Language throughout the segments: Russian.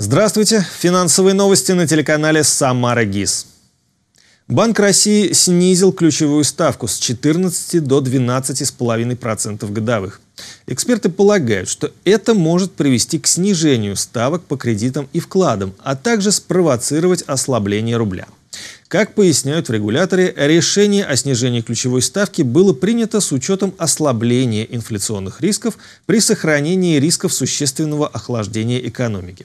Здравствуйте. Финансовые новости на телеканале «Самара ГИС». Банк России снизил ключевую ставку с 14 до 12,5% годовых. Эксперты полагают, что это может привести к снижению ставок по кредитам и вкладам, а также спровоцировать ослабление рубля. Как поясняют в регуляторе, решение о снижении ключевой ставки было принято с учетом ослабления инфляционных рисков при сохранении рисков существенного охлаждения экономики.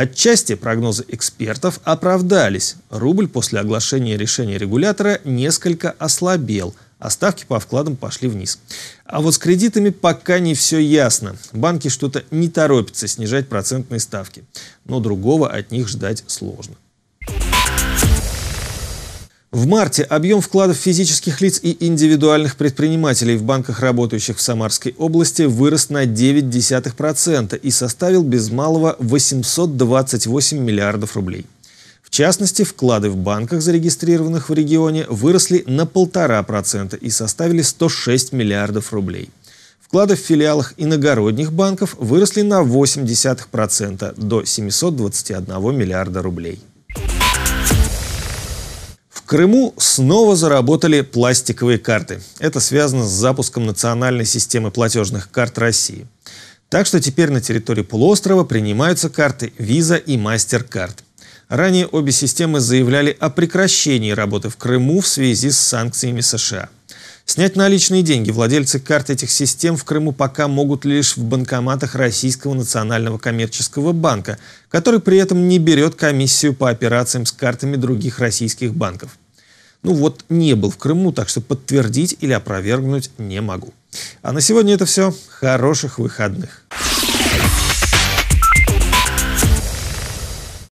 Отчасти прогнозы экспертов оправдались. Рубль после оглашения решения регулятора несколько ослабел – а ставки по вкладам пошли вниз. А вот с кредитами пока не все ясно. Банки что-то не торопятся снижать процентные ставки, но другого от них ждать сложно. В марте объем вкладов физических лиц и индивидуальных предпринимателей в банках, работающих в Самарской области, вырос на 0,9% и составил без малого 828 миллиардов рублей. В частности, вклады в банках, зарегистрированных в регионе, выросли на 1,5% и составили 106 миллиардов рублей. Вклады в филиалах иногородних банков выросли на 0,8% до 721 миллиарда рублей. Крыму снова заработали пластиковые карты. Это связано с запуском национальной системы платежных карт России. Так что теперь на территории полуострова принимаются карты Visa и MasterCard. Ранее обе системы заявляли о прекращении работы в Крыму в связи с санкциями США. Снять наличные деньги владельцы карт этих систем в Крыму пока могут лишь в банкоматах Российского национального коммерческого банка, который при этом не берет комиссию по операциям с картами других российских банков. Ну вот, не был в Крыму, так что подтвердить или опровергнуть не могу. А на сегодня это все. Хороших выходных.